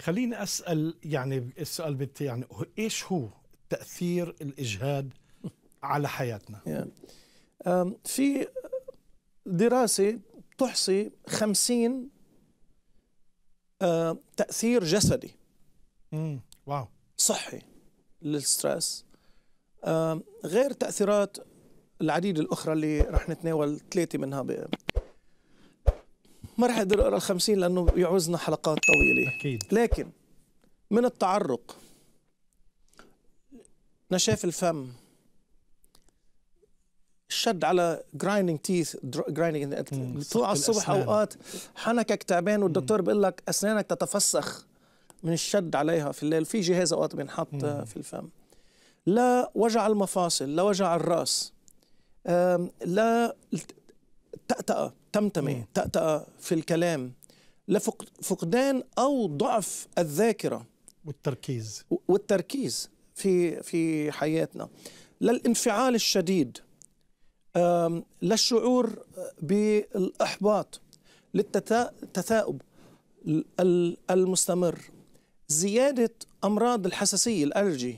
خليني اسال يعني السؤال بت يعني ايش هو تاثير الاجهاد على حياتنا؟ في دراسه تحصي 50 تاثير جسدي امم واو صحي للستريس غير تاثيرات العديد الاخرى اللي رح نتناول ثلاثه منها ما راح اقدر اقرا ال 50 لانه يعوزنا حلقات طويله اكيد لكن من التعرق نشاف الفم الشد على جرايندنج تيث جرايندنج بتوقع الصبح اوقات حنكك تعبان والدكتور بيقول لك اسنانك تتفسخ من الشد عليها في الليل في جهاز اوقات بينحط في الفم لا وجع المفاصل لا وجع الراس لا تأتأة تمتمة تأتأة في الكلام لفقدان أو ضعف الذاكرة والتركيز والتركيز في في حياتنا للانفعال الشديد للشعور بالإحباط للتثاؤب المستمر زيادة أمراض الحساسية الألرجي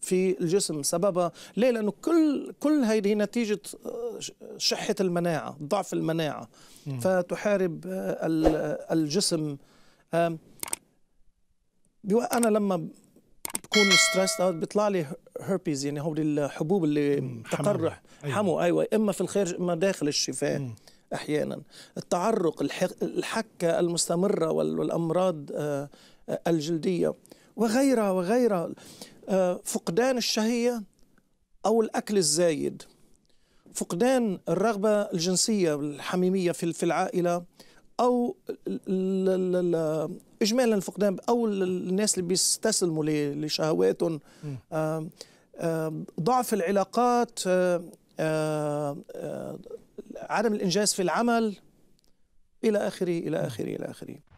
في الجسم سببها ليه لانه كل كل هيدي نتيجه آه، شحه المناعه ضعف المناعه فتحارب آه، الجسم انا لما بكون ستريس اوت بيطلع لي هيربيز يعني هو الحبوب اللي تقرح حمو. أيوة. حمو ايوه اما في الخارج اما داخل الشفاه احيانا التعرق الحكه المستمره والامراض آه، الجلديه وغيرها وغيرها فقدان الشهية أو الأكل الزايد فقدان الرغبة الجنسية الحميمية في العائلة أو إجمالا الفقدان أو الناس اللي بيستسلموا لشهواتهم ضعف العلاقات عدم الإنجاز في العمل إلى آخره إلى آخره إلى آخره